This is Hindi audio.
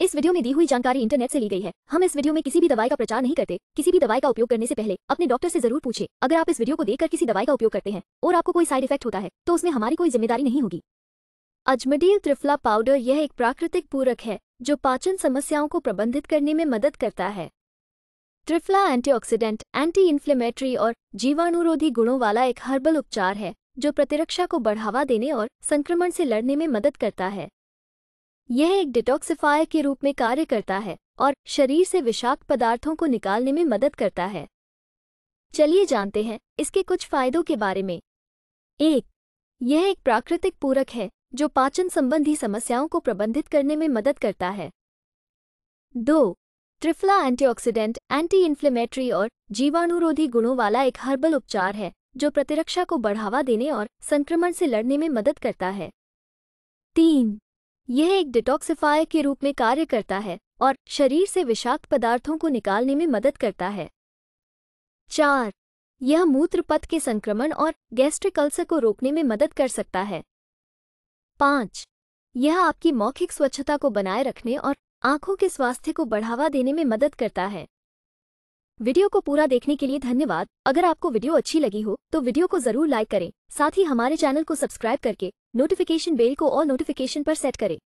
इस वीडियो में दी हुई जानकारी इंटरनेट से ली गई है हम इस वीडियो में किसी भी दवाई का प्रचार नहीं करते किसी भी दवाई का उपयोग करने से पहले अपने डॉक्टर से जरूर पूछे अगर आप इस वीडियो को देखकर किसी दवाई का उपयोग करते हैं और आपको कोई साइड इफेक्ट होता है तो उसमें हमारी कोई जिम्मेदारी नहीं होगी अजमडील त्रिफला पाउडर यह एक प्राकृतिक पूरक है जो पाचन समस्याओं को प्रबंधित करने में मदद करता है त्रिफला एंटीऑक्सीडेंट एंटी इन्फ्लेमेटरी और जीवाणुरोधी गुणों वाला एक हर्बल उपचार है जो प्रतिरक्षा को बढ़ावा देने और संक्रमण से लड़ने में मदद करता है यह एक डिटॉक्सिफायर के रूप में कार्य करता है और शरीर से विषाक्त पदार्थों को निकालने में मदद करता है चलिए जानते हैं इसके कुछ फायदों के बारे में एक यह एक प्राकृतिक पूरक है जो पाचन संबंधी समस्याओं को प्रबंधित करने में मदद करता है दो त्रिफला एंटीऑक्सीडेंट एंटी इन्फ्लेमेटरी और जीवाणुरोधी गुणों वाला एक हर्बल उपचार है जो प्रतिरक्षा को बढ़ावा देने और संक्रमण से लड़ने में मदद करता है तीन यह एक डिटॉक्सिफायर के रूप में कार्य करता है और शरीर से विषाक्त पदार्थों को निकालने में मदद करता है चार यह मूत्रपथ के संक्रमण और गैस्ट्रिक अल्सर को रोकने में मदद कर सकता है पाँच यह आपकी मौखिक स्वच्छता को बनाए रखने और आंखों के स्वास्थ्य को बढ़ावा देने में मदद करता है वीडियो को पूरा देखने के लिए धन्यवाद अगर आपको वीडियो अच्छी लगी हो तो वीडियो को जरूर लाइक करें साथ ही हमारे चैनल को सब्सक्राइब करके नोटिफिकेशन बेल को और नोटिफिकेशन पर सेट करें